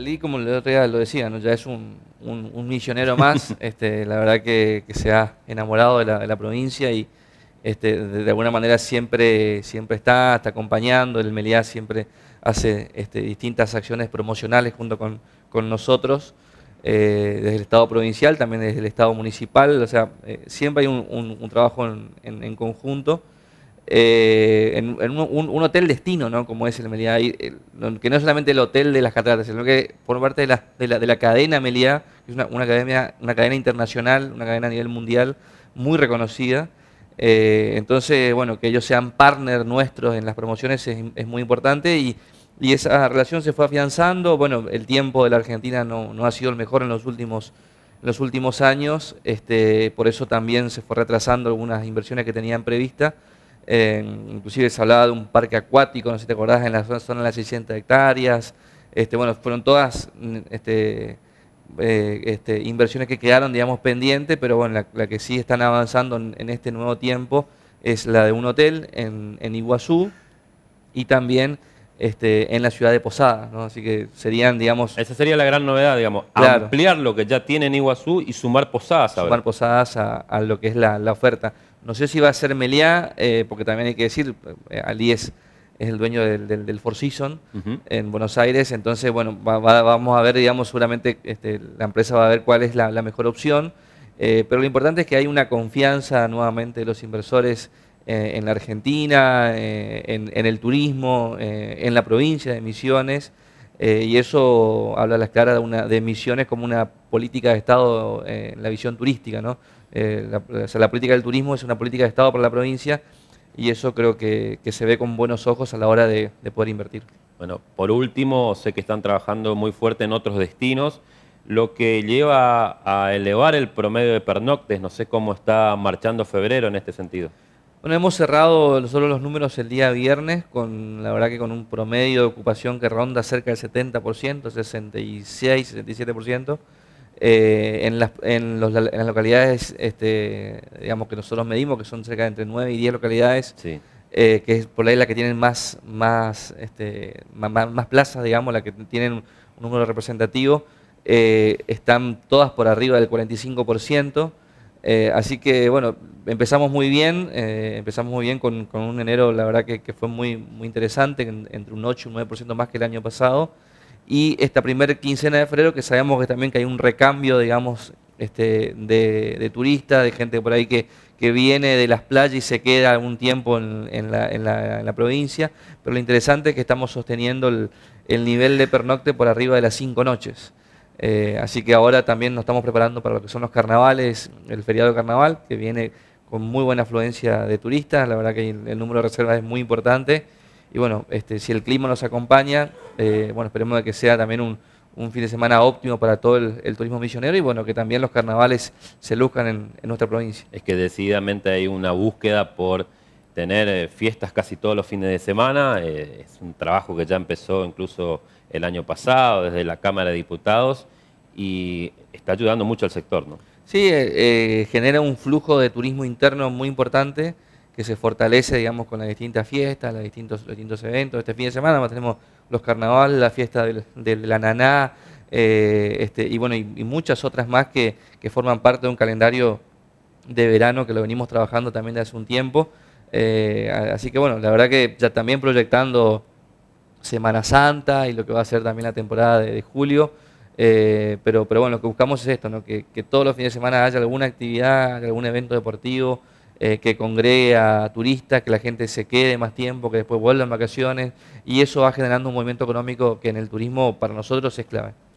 Ali, como el otro lo decía, ya es un, un, misionero más. Este, la verdad que, se ha enamorado de la, provincia y este, de, alguna manera siempre, siempre está, está acompañando. El Meliá siempre hace este, distintas acciones promocionales junto con, nosotros, eh, desde el Estado provincial, también desde el Estado municipal. O sea, eh, siempre hay un, trabajo en conjunto. Eh, en, un, hotel destino, ¿no? Como es el Meliá, eh, que no es solamente el hotel de las cataratas, sino que por parte de la, de la, cadena Meliá, que es una, una, una cadena internacional, una cadena a nivel mundial muy reconocida. Eh, entonces, bueno, que ellos sean partner nuestros en las promociones es, muy importante y, esa relación se fue afianzando. Bueno, el tiempo de la Argentina no, ha sido el mejor en los últimos los últimos años, este, por eso también se fue retrasando algunas inversiones que tenían previstas inclusive se hablaba de un parque acuático, no sé si te acordás, en la zona, de las 600 hectáreas. Este, bueno, fueron todas mm, este, eh, este, inversiones que quedaron, digamos, pendientes, pero bueno, la, que sí están avanzando en, este nuevo tiempo es la de un hotel en, en Iguazú y también este, en la ciudad de Posadas, Así que serían, digamos... Esa sería la gran novedad, digamos, ampliar lo que ya tiene en Iguazú y sumar Posadas. A sumar Posadas a, lo que es la oferta. No sé si va a ser Meliá, eh, porque también hay que decir, eh, Ali es, el dueño del, del, Four Seasons en Buenos Aires, entonces, bueno, vamos a ver, digamos, seguramente este, la empresa va a ver cuál es la, mejor opción, eh, pero lo importante es que hay una confianza nuevamente de los inversores en la Argentina, en, el turismo, en la provincia de Misiones, eh, y eso habla a las claras de, una, de misiones como una política de Estado en eh, la visión turística. ¿no? Eh, la, política del turismo es una política de Estado para la provincia y eso creo que, se ve con buenos ojos a la hora de, de, poder invertir. Bueno, por último, sé que están trabajando muy fuerte en otros destinos, lo que lleva a elevar el promedio de pernoctes. No sé cómo está marchando febrero en este sentido. Bueno, hemos cerrado solo los números el día viernes, con la verdad que con un promedio de ocupación que ronda cerca del 70%, 66, 67%, en, las, localidades este, digamos que nosotros medimos, que son cerca de entre 9 y 10 localidades, eh, que es por ahí la que tienen más, más, este, más, plazas, digamos, la que tienen un número representativo, eh, están todas por arriba del 45%. Eh, así que bueno, empezamos muy bien, eh, empezamos muy bien con, un enero, la verdad que, fue muy, muy interesante, entre un 8 y un 9% más que el año pasado. Y esta primera quincena de febrero, que sabemos que también que hay un recambio, digamos, este, de, turistas, de gente por ahí que, viene de las playas y se queda algún tiempo en, la, provincia. Pero lo interesante es que estamos sosteniendo el, el nivel de pernocte por arriba de las 5 noches. Eh, así que ahora también nos estamos preparando para lo que son los carnavales, el feriado de carnaval, que viene con muy buena afluencia de turistas. La verdad que el, número de reservas es muy importante. Y bueno, este, si el clima nos acompaña, eh, bueno, esperemos de que sea también un, fin de semana óptimo para todo el, turismo misionero y bueno, que también los carnavales se luzcan en nuestra provincia. Es que decididamente hay una búsqueda por tener eh, fiestas casi todos los fines de semana. Eh, es un trabajo que ya empezó incluso el año pasado desde la Cámara de Diputados y está ayudando mucho al sector. ¿no? Sí, eh, genera un flujo de turismo interno muy importante que se fortalece, digamos, con las distintas fiestas, los distintos, distintos eventos. Este fin de semana tenemos los carnavales, la fiesta de la naná, este, y bueno, y, muchas otras más que, forman parte de un calendario de verano que lo venimos trabajando también desde hace un tiempo. Eh, así que bueno, la verdad que ya también proyectando Semana Santa y lo que va a ser también la temporada de, julio. Eh, pero, bueno, lo que buscamos es esto, que, todos los fines de semana haya alguna actividad, algún evento deportivo eh, que congregue a turistas, que la gente se quede más tiempo, que después vuelvan en vacaciones y eso va generando un movimiento económico que en el turismo para nosotros es clave.